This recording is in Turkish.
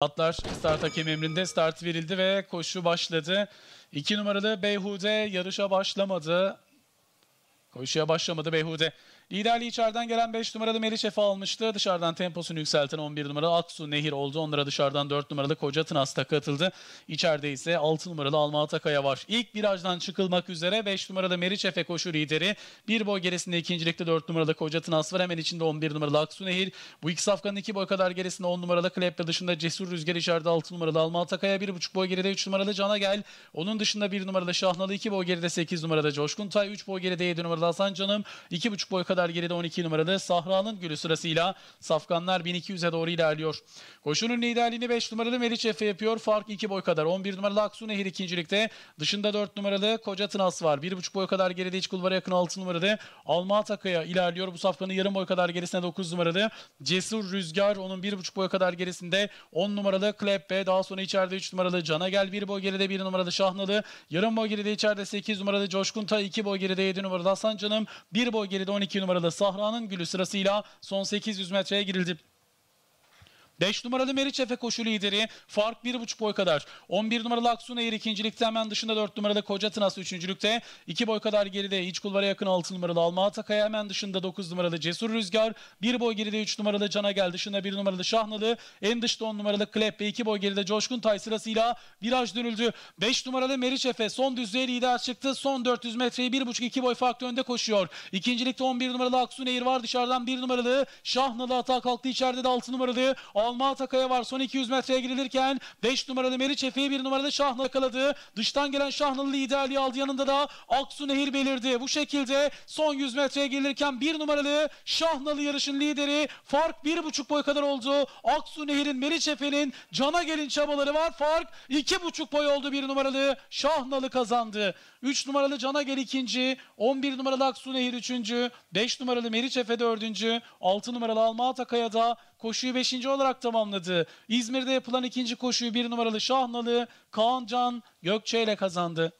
Atlar start hakem emrinde start verildi ve koşu başladı. 2 numaralı Beyhude yarışa başlamadı. Koşuya başlamadı Behude. Liderliği içeriden gelen 5 numaralı Melişef'i almıştı. Dışarıdan temposunu yükselten 11 numaralı Aksu Nehir oldu. Onlara dışarıdan 4 numaralı Koca Tınas da katıldı. İçeride ise 6 numaralı Alma Atakaya var. İlk virajdan çıkılmak üzere 5 numaralı Meriçef'e koşu lideri. Bir boy gerisinde ikincilikte 4 numaralı Koca Tınas var. Hemen içinde 11 numaralı Aksu Nehir. Bu iki safkanın 2 boy kadar gerisinde 10 numaralı Klep'le dışında Cesur Rüzgar içeride 6 numaralı Alma Atakaya. 1,5 boy geride 3 numaralı Cana Gel. Onun dışında 1 numaralı Şahnalı 2 boy geride 8 numaralı Coşkun Tay. 3 boy geride 7 numaralı numaralı Hasan Canım. 2,5 boy kadar geride 12 numaralı Sahra'nın Gülü sırasıyla Safkanlar 1200'e doğru ilerliyor. Koşunun liderliğini 5 numaralı Meriç Efe yapıyor. Fark 2 boy kadar. 11 numaralı Aksu Nehir ikincilikte. Dışında 4 numaralı Koca Tınas var. 1,5 boy kadar geride iç kulvara yakın 6 numaralı Alma Atakaya ilerliyor. Bu safkanın yarım boy kadar gerisinde 9 numaralı Cesur Rüzgar. Onun 1,5 boy kadar gerisinde 10 numaralı Kleppe. Daha sonra içeride 3 numaralı Cana Gel 1 boy geride 1 numaralı Şahnalı. Yarım boy geride içeride 8 numaralı Coşkunta 2 boy geride 7 numaralı Hasan Hasan Canım bir boy geride 12 numaralı Sahra'nın gülü sırasıyla son 800 metreye girildi. 5 numaralı Meriç Efe koşu lideri. Fark 1,5 boy kadar. 11 numaralı Aksun Eğir ikincilikte hemen dışında 4 numaralı Koca Tınas üçüncülükte. 2 boy kadar geride iç kulvara yakın 6 numaralı Alma Atakaya hemen dışında 9 numaralı Cesur Rüzgar. 1 boy geride 3 numaralı Cana Gel dışında 1 numaralı Şahnalı. En dışta 10 numaralı Klep ve 2 boy geride Coşkun Tay sırasıyla viraj dönüldü. 5 numaralı Meriç Efe son düzlüğe lider çıktı. Son 400 metreyi 1,5-2 boy farklı önde koşuyor. İkincilikte 11 numaralı Aksun Eğir var dışarıdan 1 numaralı Şahnalı hata kalktı içeride de 6 numaralı Alma Atakaya var. Son 200 metreye girilirken 5 numaralı Meriç Efe'yi 1 numaralı Şahn'la yakaladı. Dıştan gelen Şahnalı liderliği aldı. Yanında da Aksu Nehir belirdi. Bu şekilde son 100 metreye girilirken 1 numaralı Şahnalı yarışın lideri. Fark 1,5 boy kadar oldu. Aksu Nehir'in Meriç Efe'nin cana gelin çabaları var. Fark 2,5 boy oldu. 1 numaralı Şahnalı kazandı. 3 numaralı Cana Gel ikinci. 11 numaralı Aksu Nehir üçüncü. 5 numaralı Meriç Efe dördüncü. 6 numaralı Alma Atakaya da koşuyu 5. olarak olarak tamamladı. İzmir'de yapılan ikinci koşuyu bir numaralı Şahnalı Kaan Can Gökçe ile kazandı.